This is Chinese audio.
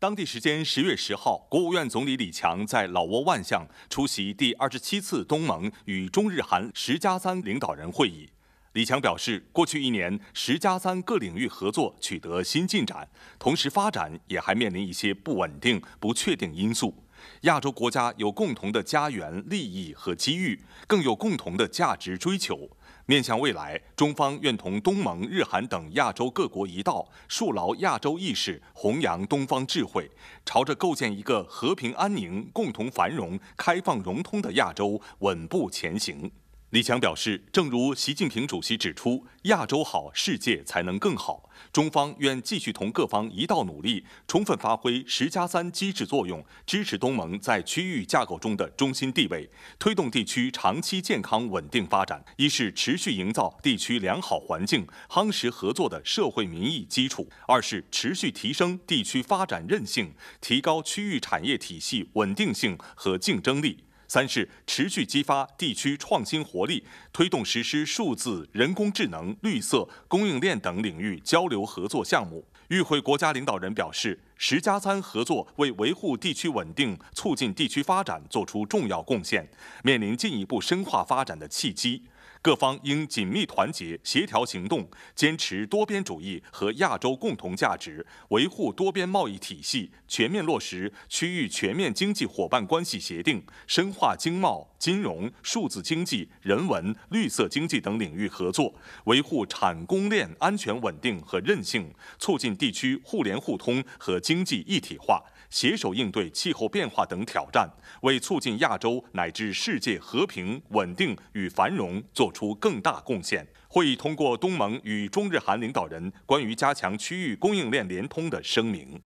当地时间十月十号，国务院总理李强在老挝万象出席第二十七次东盟与中日韩十加三领导人会议。李强表示，过去一年，十加三各领域合作取得新进展，同时发展也还面临一些不稳定、不确定因素。亚洲国家有共同的家园、利益和机遇，更有共同的价值追求。面向未来，中方愿同东盟、日韩等亚洲各国一道，树牢亚洲意识，弘扬东方智慧，朝着构建一个和平安宁、共同繁荣、开放融通的亚洲稳步前行。李强表示，正如习近平主席指出，亚洲好，世界才能更好。中方愿继续同各方一道努力，充分发挥“十加三”机制作用，支持东盟在区域架构中的中心地位，推动地区长期健康稳定发展。一是持续营造地区良好环境，夯实合作的社会民意基础；二是持续提升地区发展韧性，提高区域产业体系稳定性和竞争力。三是持续激发地区创新活力，推动实施数字、人工智能、绿色供应链等领域交流合作项目。与会国家领导人表示，十加三合作为维护地区稳定、促进地区发展作出重要贡献，面临进一步深化发展的契机。各方应紧密团结、协调行动，坚持多边主义和亚洲共同价值，维护多边贸易体系，全面落实区域全面经济伙伴关系协定，深化经贸、金融、数字经济、人文、绿色经济等领域合作，维护产供链安全稳定和韧性，促进地区互联互通和经济一体化，携手应对气候变化等挑战，为促进亚洲乃至世界和平、稳定与繁荣做。出更大贡献。会议通过东盟与中日韩领导人关于加强区域供应链联通的声明。